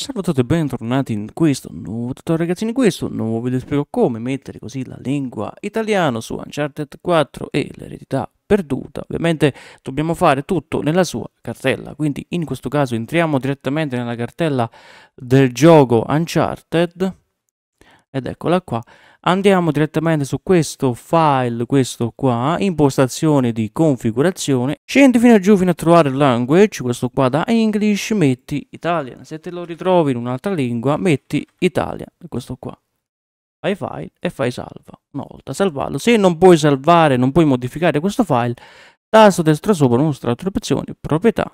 Salve a tutti e bentornati in questo nuovo tutorial ragazzini, in questo nuovo video spiego come mettere così la lingua italiana su Uncharted 4 e l'eredità perduta. Ovviamente dobbiamo fare tutto nella sua cartella, quindi in questo caso entriamo direttamente nella cartella del gioco Uncharted ed eccola qua andiamo direttamente su questo file questo qua impostazioni di configurazione scendi fino a giù fino a trovare language questo qua da english metti italian se te lo ritrovi in un'altra lingua metti italian questo qua fai file e fai salva una volta salvato se non puoi salvare non puoi modificare questo file tasto destro sopra mostra altre opzioni proprietà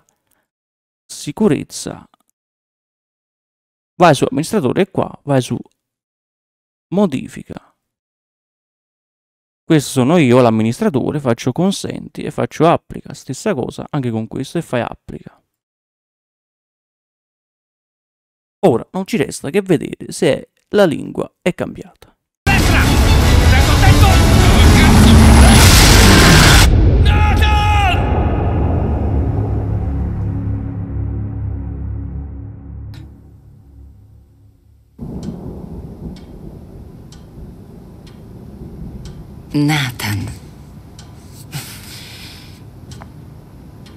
sicurezza vai su amministratore e qua vai su modifica. Questo sono io, l'amministratore, faccio consenti e faccio applica. Stessa cosa anche con questo e fai applica. Ora non ci resta che vedere se la lingua è cambiata. Nathan.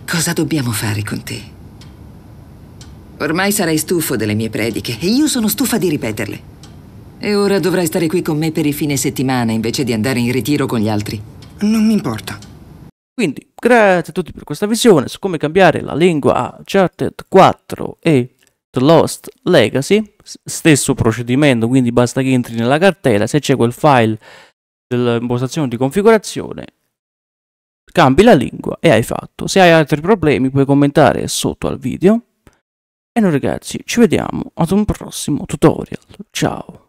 Cosa dobbiamo fare con te? Ormai sarai stufo delle mie prediche e io sono stufa di ripeterle. E ora dovrai stare qui con me per i fine settimana invece di andare in ritiro con gli altri. Non mi importa. Quindi, grazie a tutti per questa visione su come cambiare la lingua a Chartered 4 e The Lost Legacy. Stesso procedimento, quindi basta che entri nella cartella, se c'è quel file dell'impostazione di configurazione, cambi la lingua e hai fatto. Se hai altri problemi puoi commentare sotto al video. E noi ragazzi ci vediamo ad un prossimo tutorial. Ciao!